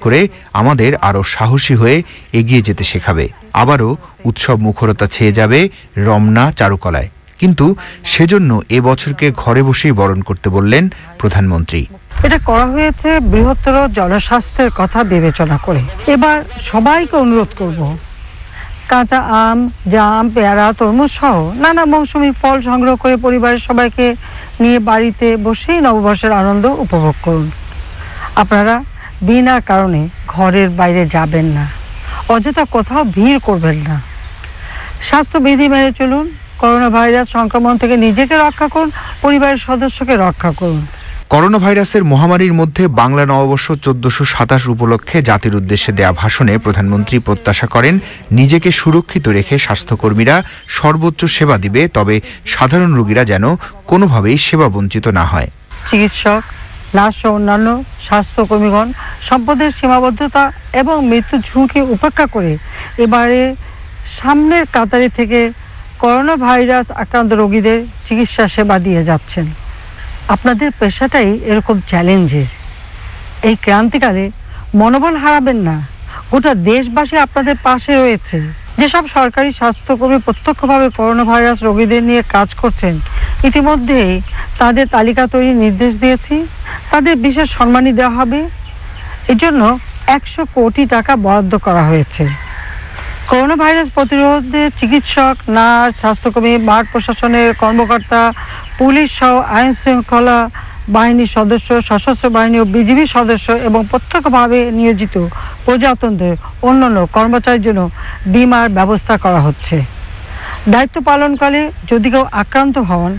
আঘাত করে আমাদের আরও সাহসী হয়ে এগিয়ে যেতে শেখাবে আবারও উৎসব মুখরতা ছেয়ে যাবে রমনা চারুকলায় কিন্তু সেজন্য এ বছরকে ঘরে বসেই বরণ করতে বললেন প্রধানমন্ত্রী এটা করা হয়েছে বৃহত্তর জনস্বাস্থ্যের কথা বিবেচনা করে এবার সবাইকে অনুরোধ করব কাঁচা আম জাম পেয়ারা তরমুজ সহ নানা মৌসুমি ফল সংগ্রহ করে পরিবারের সবাইকে নিয়ে বাড়িতে বসেই নববর্ষের আনন্দ উপভোগ করুন আপনারা বিনা কারণে ঘরের বাইরে যাবেন না অযথা কোথাও ভিড় করবেন না স্বাস্থ্যবিধি মেনে চলুন করোনা ভাইরাস সংক্রমণ থেকে নিজেকে রক্ষা করুন পরিবারের সদস্যকে রক্ষা করুন করোনা ভাইরাসের মহামারীর মধ্যে বাংলা নববর্ষ চোদ্দশো সাতাশ উপলক্ষে জাতির উদ্দেশ্যে দেয়া ভাষণে প্রধানমন্ত্রী প্রত্যাশা করেন নিজেকে সুরক্ষিত রেখে স্বাস্থ্যকর্মীরা সর্বোচ্চ সেবা দিবে তবে সাধারণ রোগীরা যেন কোনোভাবেই সেবা বঞ্চিত না হয় চিকিৎসক লাশসহ অন্যান্য স্বাস্থ্যকর্মীগণ সম্পদের সীমাবদ্ধতা এবং মৃত্যু ঝুঁকি উপেক্ষা করে এবারে সামনের কাতারে থেকে করোনা ভাইরাস আক্রান্ত রোগীদের চিকিৎসা সেবা দিয়ে যাচ্ছেন আপনাদের পেশাটাই এরকম চ্যালেঞ্জের এই ক্রান্তিকালে মনোবল হারাবেন না গোটা দেশবাসী আপনাদের পাশে রয়েছে যেসব সরকারি স্বাস্থ্যকর্মী প্রত্যক্ষভাবে করোনা ভাইরাস রোগীদের নিয়ে কাজ করছেন ইতিমধ্যেই তাদের তালিকা তৈরির নির্দেশ দিয়েছি তাদের বিশেষ সম্মানই দেওয়া হবে এজন্য একশো কোটি টাকা বরাদ্দ করা হয়েছে করোনা ভাইরাস প্রতিরোধে চিকিৎসক নার্স স্বাস্থ্যকর্মী মাঠ প্রশাসনের কর্মকর্তা পুলিশ সহ আইন শৃঙ্খলা বাহিনীর সদস্য সশস্ত্র বাহিনী ও বিজিবি সদস্য এবং প্রত্যক্ষভাবে নিয়োজিত প্রজাতন্ত্রের অন্যান্য কর্মচারীর জন্য বিমার ব্যবস্থা করা হচ্ছে দায়িত্ব পালনকালে যদি কেউ আক্রান্ত হন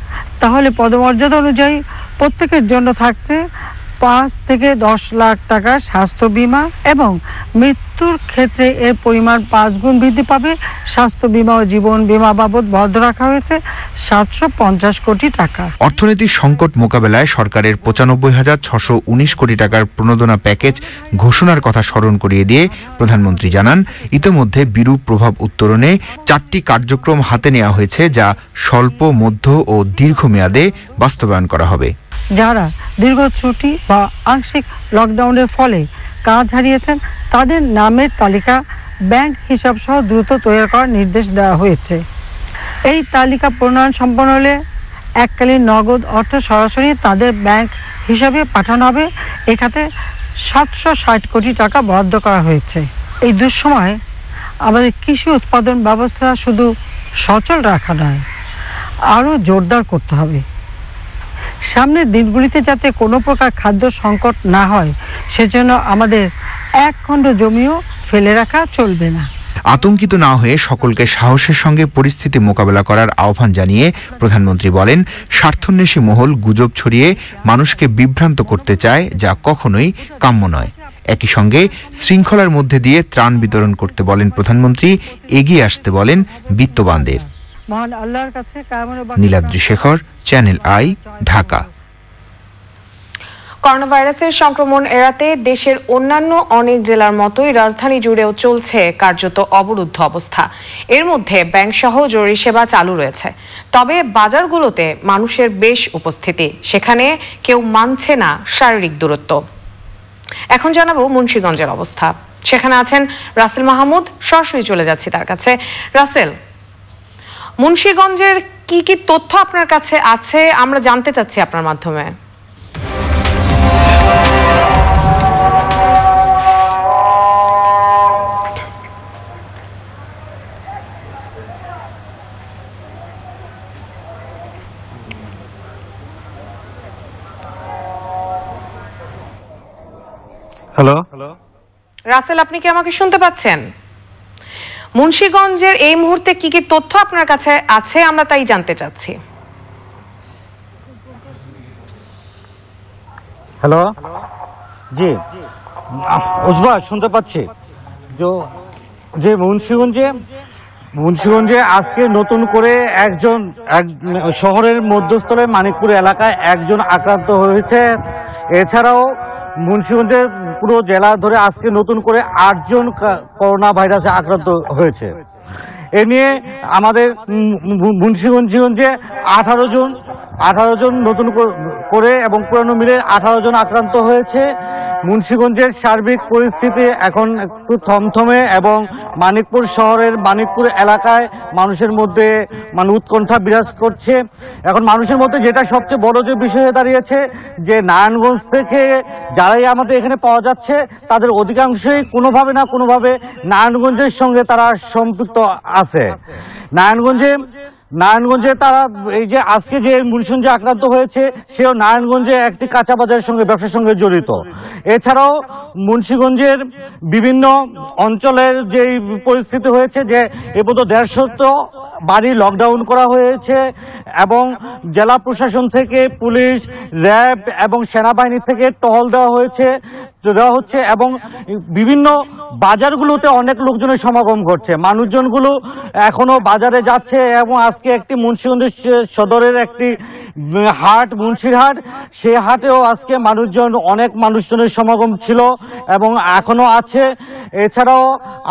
তাহলে পদমর্যাদা অনুযায়ী প্রত্যেকের জন্য থাকছে পাঁচ থেকে দশ লাখ টাকার স্বাস্থ্য বিমা এবং মৃত্যুর ক্ষেত্রে এর পরিমাণ পাঁচ গুণ বৃদ্ধি পাবে স্বাস্থ্য বিমা ও জীবন বিমা বাবদ বরাদ্দ রাখা হয়েছে সাতশো পঞ্চাশ কোটি টাকা অর্থনৈতিক সংকট মোকাবেলায় সরকারের পঁচানব্বই হাজার ছশো উনিশ কোটি টাকার প্রণোদনা প্যাকেজ ঘোষণার কথা স্মরণ করিয়ে দিয়ে প্রধানমন্ত্রী জানান ইতোমধ্যে বিরূপ প্রভাব উত্তরণে চারটি কার্যক্রম হাতে নেওয়া হয়েছে যা স্বল্প মধ্য ও দীর্ঘমেয়াদে বাস্তবায়ন করা হবে যারা দীর্ঘ ছুটি বা আংশিক লকডাউনের ফলে কাজ হারিয়েছেন তাদের নামের তালিকা ব্যাংক হিসাব সহ দ্রুত তৈরি করার নির্দেশ দেওয়া হয়েছে এই তালিকা প্রণয়ন সম্পন্ন হলে এককালীন নগদ অর্থ সরাসরি তাদের ব্যাংক হিসাবে পাঠানো হবে এখাতে সাতশো ষাট কোটি টাকা বরাদ্দ করা হয়েছে এই দুঃসময় আমাদের কৃষি উৎপাদন ব্যবস্থা শুধু সচল রাখা নয় আরও জোরদার করতে হবে সামনের দিনগুলিতে যাতে কোনো প্রকার খাদ্য সংকট না হয় সেজন্য আমাদের এক খণ্ড জমিও ফেলে রাখা চলবে না আতঙ্কিত না হয়ে সকলকে সাহসের সঙ্গে পরিস্থিতি মোকাবেলা করার আহ্বান জানিয়ে প্রধানমন্ত্রী বলেন স্বার্থন্বেষী মহল গুজব ছড়িয়ে মানুষকে বিভ্রান্ত করতে চায় যা কখনোই কাম্য নয় একই সঙ্গে শৃঙ্খলার মধ্যে দিয়ে ত্রাণ বিতরণ করতে বলেন প্রধানমন্ত্রী এগিয়ে আসতে বলেন বিত্তবানদের Niladri Shekhar channel I Dhaka corona ভাইরাসের সংক্রমণ এড়াতে দেশের অন্যান্য অনেক জেলার মতোই রাজধানী জুড়েও চলছে কার্যত অবরুদ্ধ অবস্থা এর মধ্যে ব্যাংক সহ জরুরি সেবা চালু রয়েছে তবে বাজারগুলোতে মানুষের বেশ উপস্থিতি সেখানে কেউ মানছে না শারীরিক দূরত্ব এখন জানাবো মুন্সীগঞ্জের অবস্থা সেখানে আছেন রাসেল মাহমুদ সরাসরি চলে যাচ্ছি তার কাছে রাসেল মুন্সীগঞ্জের কি কি তথ্য আপনার কাছে আছে আমরা জানতে চাচ্ছি আপনার মাধ্যমে হ্যালো রাসেল আপনি কি আমাকে শুনতে পাচ্ছেন মুন্সীগঞ্জের এই মুহূর্তে কি কি তথ্য আপনার কাছে আছে আমরা তাই জানতে চাচ্ছি হ্যালো জি উজবা শুনতে পাচ্ছি যে মুন্সীগঞ্জে মুন্সীগঞ্জে আজকে নতুন করে একজন এক শহরের মধ্যস্থলে মানিকপুর এলাকায় একজন আক্রান্ত হয়েছে এছাড়াও মুন্সীগঞ্জের পুরো জেলা ধরে আজকে নতুন করে আটজন করোনা ভাইরাসে আক্রান্ত হয়েছে এ নিয়ে আমাদের মুন্সিগঞ্জিগঞ্জে আঠারো জন আঠারো জন নতুন করে এবং পুরানো মিলে আঠারো জন আক্রান্ত হয়েছে মুন্সীগঞ্জের সার্বিক পরিস্থিতি এখন একটু থমথমে এবং মানিকপুর শহরের মানিকপুর এলাকায় মানুষের মধ্যে মানে উৎকণ্ঠা বিরাজ করছে এখন মানুষের মধ্যে যেটা সবচেয়ে বড় যে বিষয় দাঁড়িয়েছে যে নারায়ণগঞ্জ থেকে যারাই আমাদের এখানে পাওয়া যাচ্ছে তাদের অধিকাংশই কোনোভাবে না কোনোভাবে নারায়ণগঞ্জের সঙ্গে তারা সম্পৃক্ত আছে নারায়ণগঞ্জে নারায়ণগঞ্জে তারা এই যে আজকে যে মুন্সিগঞ্জে আক্রান্ত হয়েছে সেও নারায়ণগঞ্জে একটি কাঁচা বাজারের সঙ্গে ব্যবসার সঙ্গে জড়িত এছাড়াও মুন্সীগঞ্জের বিভিন্ন অঞ্চলের যে পরিস্থিতি হয়েছে যে এ পর্যন্ত দেড়শত বাড়ি লকডাউন করা হয়েছে এবং জেলা প্রশাসন থেকে পুলিশ র্যাব এবং সেনাবাহিনী থেকে টহল দেওয়া হয়েছে দেওয়া হচ্ছে এবং বিভিন্ন বাজারগুলোতে অনেক লোকজনের সমাগম ঘটছে মানুষজনগুলো এখনো বাজারে যাচ্ছে এবং আজকে একটি মুন্সিগঞ্জ সদরের একটি হাট মুন্সিরহাট সে হাটেও আজকে মানুষজন অনেক মানুষজনের সমাগম ছিল এবং এখনো আছে এছাড়াও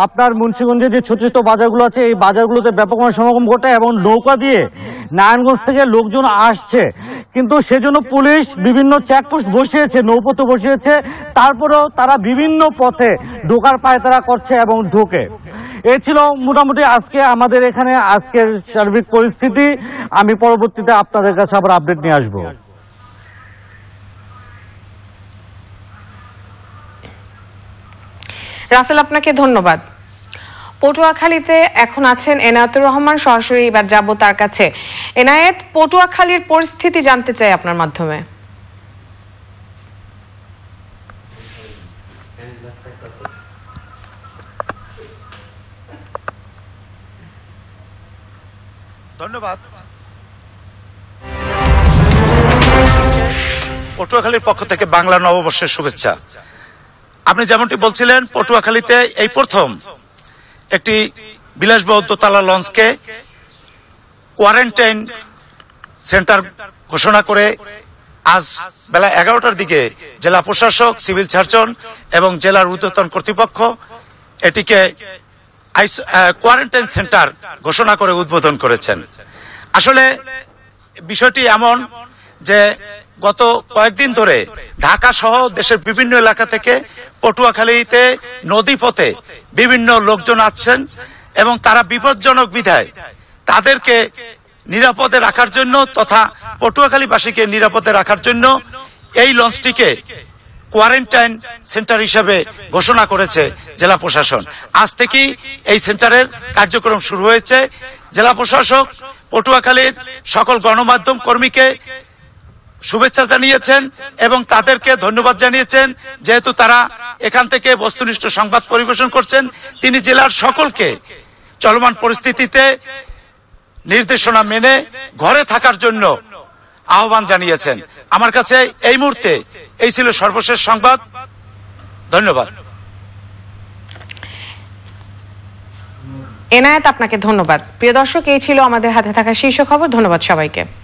আপনার মুন্সিগঞ্জের যে ছোট ছোট বাজারগুলো আছে এই বাজারগুলোতে ব্যাপক সমাগম ঘটে এবং নৌকা দিয়ে নারায়ণগঞ্জ থেকে লোকজন আসছে কিন্তু সেজন্য পুলিশ বিভিন্ন চেকপোস্ট বসিয়েছে নৌপথ বসিয়েছে তারপর তারপরেও তারা বিভিন্ন পথে ঢোকার তারা করছে এবং ঢোকে এ ছিল মোটামুটি আজকে আমাদের এখানে আজকের সার্বিক পরিস্থিতি আমি পরবর্তীতে আপনাদের কাছে আবার আপডেট নিয়ে আসবো রাসেল আপনাকে ধন্যবাদ পটুয়াখালীতে এখন আছেন এনায়েতুর রহমান সরাসরি এবার যাব তার কাছে এনায়েত পটুয়াখালীর পরিস্থিতি জানতে চাই আপনার মাধ্যমে ধন্যবাদ পটুয়াখালীর পক্ষ থেকে বাংলা নববর্ষের শুভেচ্ছা আপনি যেমনটি বলছিলেন পটুয়াখালীতে এই প্রথম একটি বিলাসবহুল তালা লঞ্চকে কোয়ারেন্টাইন সেন্টার ঘোষণা করে আজ বেলা এগারোটার দিকে জেলা প্রশাসক সিভিল সার্জন এবং জেলার ঊর্ধ্বতন কর্তৃপক্ষ এটিকে কোয়ারেন্টাইন সেন্টার ঘোষণা করে উদ্বোধন করেছেন আসলে বিষয়টি এমন যে গত কয়েকদিন ধরে ঢাকা সহ দেশের বিভিন্ন এলাকা থেকে পটুয়াখালীতে নদীপথে বিভিন্ন লোকজন আসছেন এবং তারা বিপজ্জনক বিধায় তাদেরকে নিরাপদে রাখার জন্য তথা পটুয়াখালীবাসীকে নিরাপদে রাখার জন্য এই লঞ্চটিকে কোয়ারেন্টাইন সেন্টার হিসেবে ঘোষণা করেছে জেলা প্রশাসন আজ থেকেই এই সেন্টারের কার্যক্রম শুরু হয়েছে জেলা প্রশাসক পটুয়াখালীর সকল গণমাধ্যম কর্মীকে শুভেচ্ছা জানিয়েছেন এবং তাদেরকে ধন্যবাদ জানিয়েছেন যেহেতু তারা এখান থেকে বস্তুনিষ্ঠ সংবাদ পরিবেশন করছেন তিনি জেলার সকলকে চলমান পরিস্থিতিতে নির্দেশনা মেনে ঘরে থাকার জন্য আহ্বান জানিয়েছেন আমার কাছে এই মুহূর্তে এই ছিল সর্বশেষ সংবাদ ধন্যবাদ এনায়েত আপনাকে ধন্যবাদ প্রিয় দর্শক এই ছিল আমাদের হাতে থাকা শীর্ষ খবর ধন্যবাদ সবাইকে